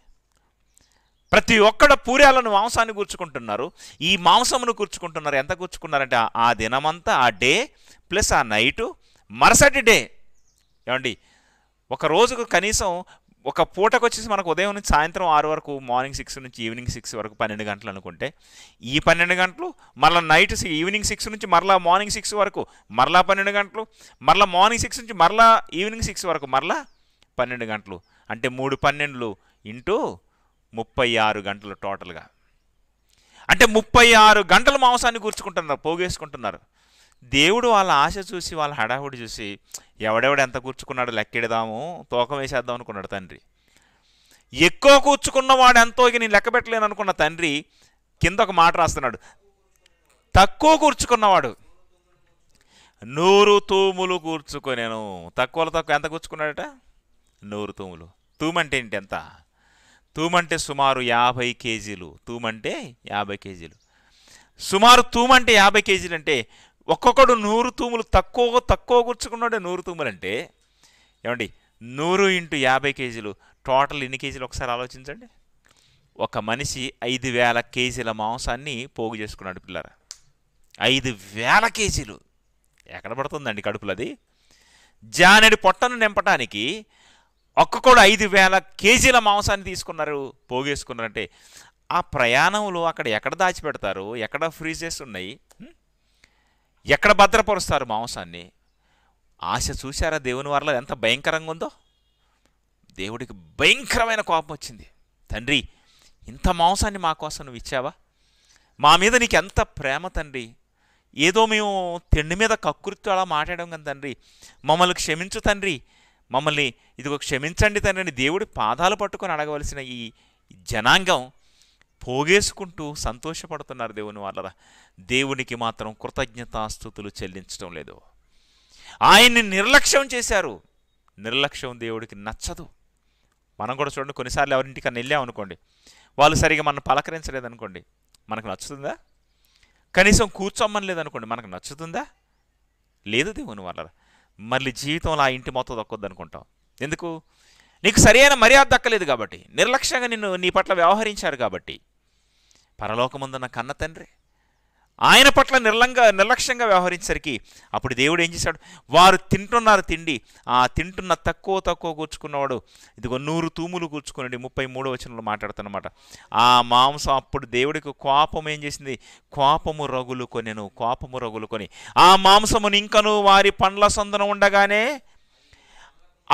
ప్రతి ఒక్కడ పూర్యాలను మాంసాన్ని కూర్చుకుంటున్నారు ఈ మాంసమును కూర్చుకుంటున్నారు ఎంత కూర్చుకున్నారంటే ఆ దినమంతా ఆ డే ప్లస్ ఆ నైటు మరుసటి డే ఏమండి ఒక రోజుకు కనీసం ఒక పూటకు వచ్చేసి మనకు ఉదయం నుంచి సాయంత్రం ఆరు వరకు మార్నింగ్ సిక్స్ నుంచి ఈవినింగ్ సిక్స్ వరకు పన్నెండు గంటలు అనుకుంటే ఈ పన్నెండు గంటలు మరలా నైట్ ఈవినింగ్ సిక్స్ నుంచి మరలా మార్నింగ్ సిక్స్ వరకు మరలా పన్నెండు గంటలు మరలా మార్నింగ్ సిక్స్ నుంచి మరలా ఈవినింగ్ సిక్స్ వరకు మరలా పన్నెండు గంటలు అంటే మూడు పన్నెండులు ఇంటూ ముప్పై ఆరు గంటలు టోటల్గా అంటే ముప్పై ఆరు గంటలు మాంసాన్ని కూర్చుకుంటున్నారు పోగేసుకుంటున్నారు దేవుడు వాళ్ళ ఆశ చూసి వాళ్ళ హడావుడి చూసి ఎవడెవడు ఎంత కూర్చుకున్నాడు లెక్కెడదాము తూకం వేసేద్దాం అనుకున్నాడు తండ్రి ఎక్కువ కూర్చుకున్నవాడు ఎంతో నేను లెక్క పెట్టలేను అనుకున్న తండ్రి కింద ఒక మాట రాస్తున్నాడు తక్కువ కూర్చుకున్నవాడు నూరు తూములు కూర్చుకొనేను తక్కువలో తక్కువ ఎంత కూర్చుకున్నాడట నూరు తూములు తూమంటే ఏంటి ఎంత తూమంటే సుమారు యాభై కేజీలు తూమంటే యాభై కేజీలు సుమారు తూమంటే యాభై కేజీలు అంటే ఒక్కొక్కడు నూరు తూములు తక్కువ తక్కువ కూర్చుకున్నాడే నూరు తూములు అంటే ఏమండి నూరు ఇంటూ యాభై కేజీలు టోటల్ ఎన్ని కేజీలు ఒకసారి ఆలోచించండి ఒక మనిషి ఐదు వేల కేజీల మాంసాన్ని పోగు చేసుకున్నాడు పిల్లర ఐదు వేల కేజీలు ఎక్కడ పడుతుందండి కడుపులది జానెడి పొట్టను నింపటానికి ఒక్క కూడా ఐదు వేల కేజీల మాంసాన్ని తీసుకున్నారు పోగేసుకున్నారంటే ఆ ప్రయాణంలో అక్కడ ఎక్కడ దాచిపెడతారు ఎక్కడ ఫ్రీజెస్ ఉన్నాయి ఎక్కడ భద్రపరుస్తారు మాంసాన్ని ఆశ చూశారా దేవుని వారిలో ఎంత భయంకరంగా ఉందో దేవుడికి భయంకరమైన కోపం వచ్చింది తండ్రి ఇంత మాంసాన్ని మా కోసం నువ్వు ఇచ్చావా మా మీద నీకు ఎంత ప్రేమ తండ్రి ఏదో మేము తిండి మీద కక్కుర్తి అలా మాట్లాడడం కదా తండ్రి మమ్మల్ని క్షమించు తండ్రి మమ్మల్ని ఇదిగో క్షమించండి తండ్రిని దేవుడి పాదాలు పట్టుకొని అడగవలసిన ఈ జనాంగం పోగేసుకుంటూ సంతోషపడుతున్నారు దేవుని వాళ్ళరా దేవునికి మాత్రం కృతజ్ఞతాస్థుతులు చెల్లించడం లేదు ఆయన్ని నిర్లక్ష్యం చేశారు నిర్లక్ష్యం దేవుడికి నచ్చదు మనం కూడా చూడండి కొన్నిసార్లు ఎవరింటికన్నా వెళ్ళాం అనుకోండి వాళ్ళు సరిగా మనం పలకరించలేదు అనుకోండి మనకు నచ్చుతుందా కనీసం కూర్చోమ్మని లేదనుకోండి మనకు నచ్చుతుందా లేదు దేవుని వాళ్ళరా మళ్ళీ జీవితంలో ఆ ఇంటి మొత్తం దక్కొద్దు అనుకుంటాం ఎందుకు నీకు సరైన మర్యాద దక్కలేదు కాబట్టి నిర్లక్ష్యంగా నిన్ను నీ పట్ల వ్యవహరించారు కాబట్టి పరలోకముందున్న కన్న తండ్రి ఆయన పట్ల నిర్లంగా నిర్లక్ష్యంగా వ్యవహరించేసరికి అప్పుడు దేవుడు ఏం చేశాడు వారు తింటున్నారు తిండి ఆ తింటున్న తక్కువ తక్కువ కూర్చుకున్నవాడు ఇదిగో నూరు తూములు కూర్చుకున్నాడు ముప్పై మూడో వచనంలో మాట్లాడుతున్నమాట ఆ మాంసం అప్పుడు దేవుడికి కోపం ఏం చేసింది కోపము రగులు కొనెను కోపము రగులు కొని ఆ మాంసమును ఇంకను వారి పండ్ల సందన ఉండగానే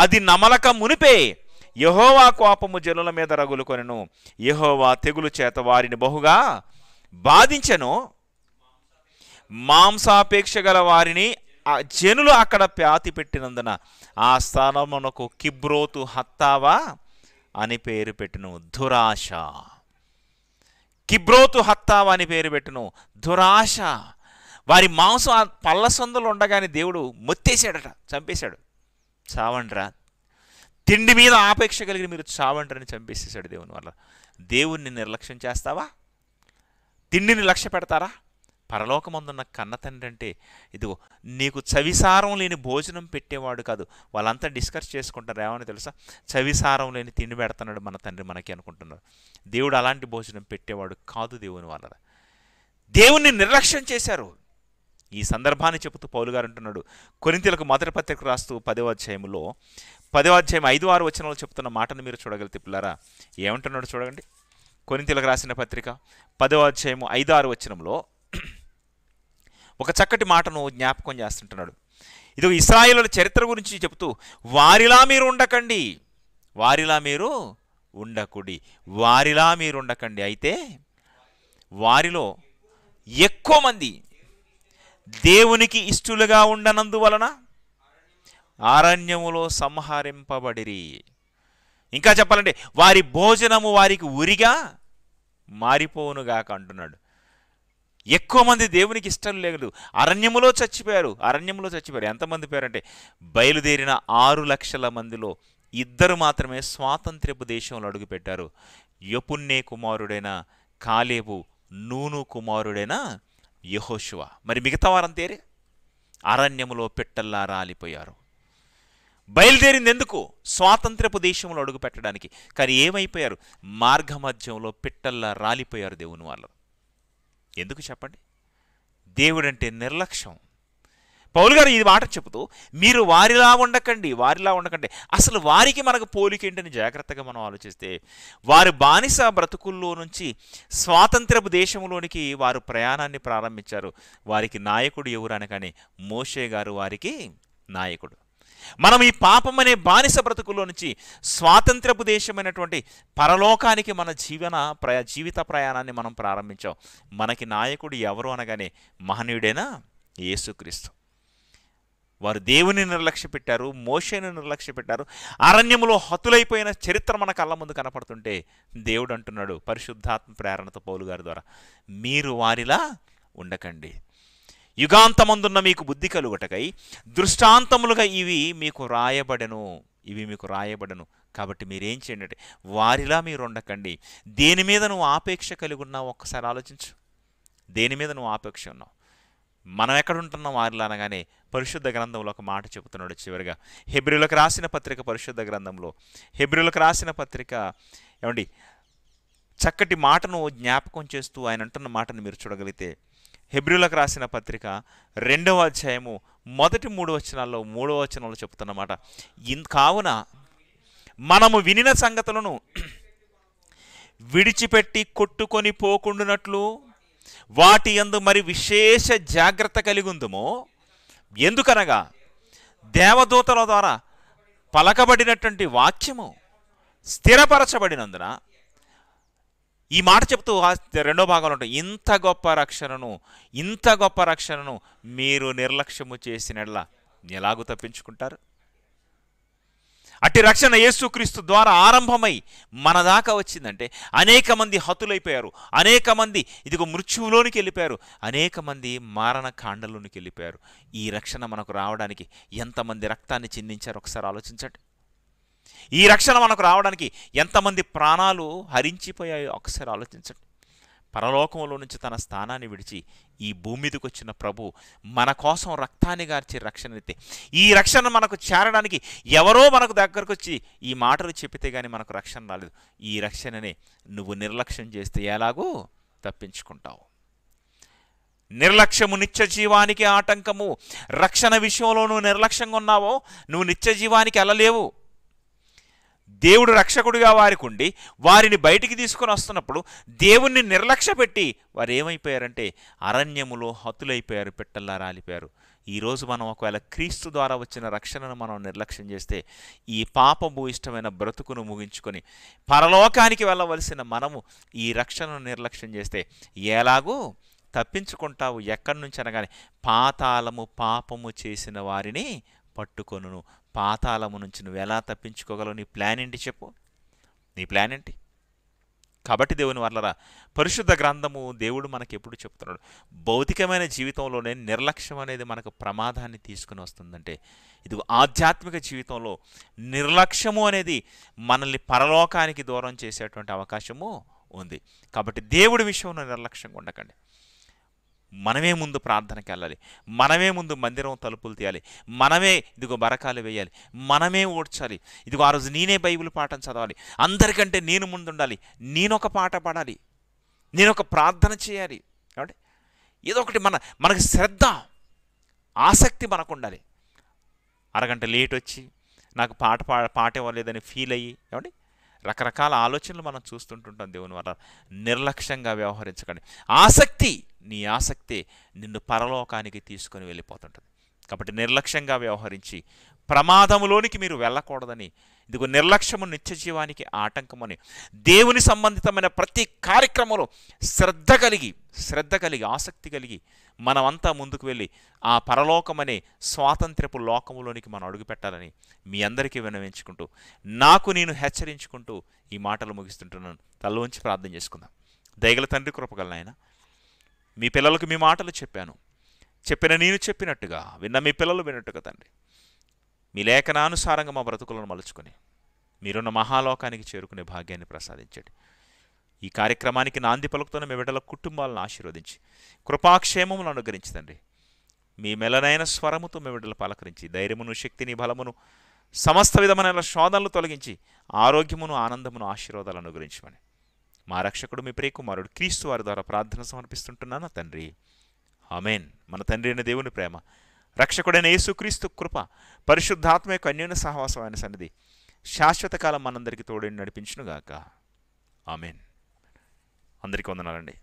అది నమలక మునిపే యహోవా కోపము జనుల మీద రగులు కొనెను యహోవా తెగులు చేత వారిని బహుగా బాధించను మాంసాపేక్ష గల వారిని ఆ జనులు అక్కడ ప్యాతి పెట్టినందున ఆ స్థానమునకు కిబ్రోతు హత్తావా అని పేరు పెట్టును దురాశ కిబ్రోతు హత్తావా అని పేరు పెట్టును దురాశ వారి మాంసం పల్ల సందులు ఉండగానే దేవుడు మొత్తేశాడట చంపేశాడు చావండ్రా తిండి మీద ఆపేక్ష కలిగి మీరు చావండ్రని చంపేసేశాడు దేవుని వల్ల దేవుణ్ణి నిర్లక్ష్యం చేస్తావా తిండిని లక్ష్య పెడతారా పరలోకమందున్న తండ్రి అంటే ఇదిగో నీకు చవిసారం లేని భోజనం పెట్టేవాడు కాదు వాళ్ళంతా డిస్కస్ చేసుకుంటారు ఏమని తెలుసా చవిసారం లేని తిండి పెడతాడు మన తండ్రి మనకి అనుకుంటున్నారు దేవుడు అలాంటి భోజనం పెట్టేవాడు కాదు దేవుని వాళ్ళ దేవుణ్ణి నిర్లక్ష్యం చేశారు ఈ సందర్భాన్ని చెబుతూ పౌలు గారు అంటున్నాడు కొరింతలకు మొదటి పత్రిక రాస్తూ పదవ అధ్యాయంలో పదవ అధ్యాయం ఐదు ఆరు వచనంలో చెప్తున్న మాటను మీరు చూడగలిగితే పిల్లరా ఏమంటున్నాడు చూడండి కొరింతలకు రాసిన పత్రిక పదవ అధ్యాయము ఐదు ఆరు వచనంలో ఒక చక్కటి మాటను జ్ఞాపకం చేస్తుంటున్నాడు ఇది ఇస్రాయిల చరిత్ర గురించి చెబుతూ వారిలా మీరు ఉండకండి వారిలా మీరు ఉండకుడి వారిలా మీరు ఉండకండి అయితే వారిలో ఎక్కువ మంది దేవునికి ఇష్టలుగా ఉండనందువలన అరణ్యములో సంహరింపబడిరి ఇంకా చెప్పాలంటే వారి భోజనము వారికి ఉరిగా మారిపోనుగాక అంటున్నాడు ఎక్కువ మంది దేవునికి ఇష్టం లేదు అరణ్యములో చచ్చిపోయారు అరణ్యములో చచ్చిపోయారు ఎంతమంది పేరంటే బయలుదేరిన ఆరు లక్షల మందిలో ఇద్దరు మాత్రమే స్వాతంత్ర్యపు దేశంలో అడుగుపెట్టారు యపున్నే కుమారుడైన కాలేబు నూను కుమారుడైన యహోశువ మరి మిగతా వారంతేరే అరణ్యములో పెట్టల్లా రాలిపోయారు బయలుదేరింది ఎందుకు స్వాతంత్రపు దేశంలో అడుగుపెట్టడానికి కానీ ఏమైపోయారు మార్గమధ్యంలో పిట్టల్లా రాలిపోయారు దేవుని వాళ్ళు ఎందుకు చెప్పండి దేవుడంటే నిర్లక్ష్యం పౌలు గారు ఇది మాట చెబుతూ మీరు వారిలా ఉండకండి వారిలా ఉండకండి అసలు వారికి మనకు పోలికేంటని జాగ్రత్తగా మనం ఆలోచిస్తే వారి బానిస బ్రతుకుల్లో నుంచి స్వాతంత్రపు దేశంలోనికి వారు ప్రయాణాన్ని ప్రారంభించారు వారికి నాయకుడు ఎవరు అనగానే మోషే గారు వారికి నాయకుడు మనం ఈ పాపం అనే బానిస బ్రతుకులో నుంచి స్వాతంత్రపు దేశమైనటువంటి పరలోకానికి మన జీవన ప్రయా జీవిత ప్రయాణాన్ని మనం ప్రారంభించాం మనకి నాయకుడు ఎవరు అనగానే మహనీయుడైన యేసుక్రీస్తు వారు దేవుని నిర్లక్ష్య పెట్టారు మోషేని నిర్లక్ష్య పెట్టారు అరణ్యములో హతులైపోయిన చరిత్ర మన కళ్ళ ముందు కనపడుతుంటే దేవుడు అంటున్నాడు పరిశుద్ధాత్మ ప్రేరణతో పౌలు గారి ద్వారా మీరు వారిలా ఉండకండి యుగాంతమందున్న మీకు బుద్ధి కలుగుటకై దృష్టాంతములుగా ఇవి మీకు రాయబడను ఇవి మీకు రాయబడను కాబట్టి మీరేం చేయండి వారిలా మీరు ఉండకండి దేని మీద నువ్వు ఆపేక్ష కలిగి ఉన్నావు ఒక్కసారి ఆలోచించు దేని మీద నువ్వు ఆపేక్ష ఉన్నావు మనం ఎక్కడ ఉంటున్నాం వారిలా అనగానే పరిశుద్ధ గ్రంథంలో ఒక మాట చెబుతున్నాడు చివరిగా హెబ్రిలకు రాసిన పత్రిక పరిశుద్ధ గ్రంథంలో హెబ్రిలకు రాసిన పత్రిక ఏమండి చక్కటి మాటను జ్ఞాపకం చేస్తూ ఆయన అంటున్న మాటను మీరు చూడగలిగితే హెబ్రిలకు రాసిన పత్రిక రెండవ అధ్యాయము మొదటి మూడు వచనాల్లో మూడవ వచనంలో చెప్తున్నమాట కావున మనము వినిన సంగతులను విడిచిపెట్టి కొట్టుకొని పోకుండానట్లు వాటి ఎందు మరి విశేష జాగ్రత్త కలిగి ఉందమో ఎందుకనగా దేవదూతల ద్వారా పలకబడినటువంటి వాక్యము స్థిరపరచబడినందున ఈ మాట చెప్తూ రెండో భాగంలో ఉంటాయి ఇంత గొప్ప రక్షణను ఇంత గొప్ప రక్షణను మీరు నిర్లక్ష్యము చేసినట్ల ఎలాగూ తప్పించుకుంటారు అట్టి రక్షణ యేసుక్రీస్తు ద్వారా ఆరంభమై మన దాకా వచ్చిందంటే అనేక మంది హతులైపోయారు అనేక మంది ఇదిగో మృత్యువులోనికి వెళ్ళిపోయారు అనేక మంది కాండలోనికి వెళ్ళిపోయారు ఈ రక్షణ మనకు రావడానికి ఎంతమంది రక్తాన్ని చిందించారు ఒకసారి ఆలోచించండి ఈ రక్షణ మనకు రావడానికి ఎంతమంది ప్రాణాలు హరించిపోయాయో ఒకసారి ఆలోచించండి పరలోకంలో నుంచి తన స్థానాన్ని విడిచి ఈ భూమి మీదకి వచ్చిన ప్రభు మన కోసం రక్తాన్ని గార్చే రక్షణనితే ఈ రక్షణ మనకు చేరడానికి ఎవరో మనకు దగ్గరకు వచ్చి ఈ మాటలు చెప్పితే కానీ మనకు రక్షణ రాలేదు ఈ రక్షణనే నువ్వు నిర్లక్ష్యం చేస్తే ఎలాగో తప్పించుకుంటావు నిర్లక్ష్యము నిత్య జీవానికి ఆటంకము రక్షణ విషయంలో నువ్వు నిర్లక్ష్యంగా ఉన్నావో నువ్వు నిత్య జీవానికి వెళ్ళలేవు దేవుడు రక్షకుడిగా వారికి ఉండి వారిని బయటికి తీసుకొని వస్తున్నప్పుడు దేవుణ్ణి నిర్లక్ష్య పెట్టి వారు ఏమైపోయారంటే అరణ్యములో హతులైపోయారు పెట్టల్లా రాలిపోయారు ఈరోజు మనం ఒకవేళ క్రీస్తు ద్వారా వచ్చిన రక్షణను మనం నిర్లక్ష్యం చేస్తే ఈ పాపము ఇష్టమైన బ్రతుకును ముగించుకొని పరలోకానికి వెళ్ళవలసిన మనము ఈ రక్షణను నిర్లక్ష్యం చేస్తే ఎలాగూ తప్పించుకుంటావు ఎక్కడి నుంచి అనగానే పాతాళము పాపము చేసిన వారిని పట్టుకొను పాతాళము నుంచి నువ్వు ఎలా తప్పించుకోగలవు నీ ప్లాన్ ఏంటి చెప్పు నీ ప్లాన్ ఏంటి కాబట్టి దేవుని వర్లరా పరిశుద్ధ గ్రంథము దేవుడు మనకి ఎప్పుడు చెప్తున్నాడు భౌతికమైన జీవితంలోనే నిర్లక్ష్యం అనేది మనకు ప్రమాదాన్ని తీసుకుని వస్తుందంటే ఇది ఆధ్యాత్మిక జీవితంలో నిర్లక్ష్యము అనేది మనల్ని పరలోకానికి దూరం చేసేటువంటి అవకాశము ఉంది కాబట్టి దేవుడి విషయంలో నిర్లక్ష్యంగా ఉండకండి మనమే ముందు ప్రార్థనకి వెళ్ళాలి మనమే ముందు మందిరం తలుపులు తీయాలి మనమే ఇదిగో బరకాలు వేయాలి మనమే ఓడ్చాలి ఇదిగో ఆ రోజు నేనే బైబిల్ పాఠం చదవాలి అందరికంటే నేను ముందు ఉండాలి నేనొక పాట పాడాలి నేనొక ప్రార్థన చేయాలి కాబట్టి ఏదో ఒకటి మన మనకి శ్రద్ధ ఆసక్తి మనకు ఉండాలి అరగంట లేట్ వచ్చి నాకు పాట పా పాట ఇవ్వలేదని ఫీల్ అయ్యి కాబట్టి రకరకాల ఆలోచనలు మనం చూస్తుంటుంటాం దేవుని వల్ల నిర్లక్ష్యంగా వ్యవహరించకండి ఆసక్తి నీ ఆసక్తి నిన్ను పరలోకానికి తీసుకొని వెళ్ళిపోతుంటుంది కాబట్టి నిర్లక్ష్యంగా వ్యవహరించి ప్రమాదంలోనికి మీరు వెళ్ళకూడదని ఇదిగో నిర్లక్ష్యము నిత్య జీవానికి ఆటంకమని దేవుని సంబంధితమైన ప్రతి కార్యక్రమంలో శ్రద్ధ కలిగి శ్రద్ధ కలిగి ఆసక్తి కలిగి మనమంతా ముందుకు వెళ్ళి ఆ పరలోకమనే స్వాతంత్రపు లోకములోనికి మనం అడుగుపెట్టాలని మీ అందరికీ వినవించుకుంటూ నాకు నేను హెచ్చరించుకుంటూ ఈ మాటలు ముగిస్తుంటున్నాను తల్లోంచి ప్రార్థన చేసుకుందాం దయగల తండ్రి కృపగల ఆయన మీ పిల్లలకు మీ మాటలు చెప్పాను చెప్పిన నేను చెప్పినట్టుగా విన్న మీ పిల్లలు విన్నట్టుగా తండ్రి మీ లేఖనానుసారంగా మా బ్రతుకులను మలుచుకొని మీరున్న మహాలోకానికి చేరుకునే భాగ్యాన్ని ప్రసాదించండి ఈ కార్యక్రమానికి నాంది పలుకుతున్న మీ బిడ్డల కుటుంబాలను ఆశీర్వదించి కృపాక్షేమములను అనుగ్రహించదండి మీ మెలనైన స్వరముతో మీ బిడ్డలు పలకరించి ధైర్యమును శక్తిని బలమును సమస్త విధమైన శోధనలు తొలగించి ఆరోగ్యమును ఆనందమును ఆశీర్వాదాలు అనుగ్రహించమని మా రక్షకుడు మీ ప్రియకుమారుడు క్రీస్తు వారి ద్వారా ప్రార్థన సమర్పిస్తుంటున్నాను తండ్రి అమేన్ మన తండ్రి అయిన దేవుని ప్రేమ రక్షకుడైన యేసుక్రీస్తు కృప పరిశుద్ధాత్మ యొక్క అన్యోన్య సహవాసం సన్నిధి శాశ్వత కాలం మనందరికీ తోడని నడిపించునుగాక ఆమెన్ అందరికీ వందనాలండి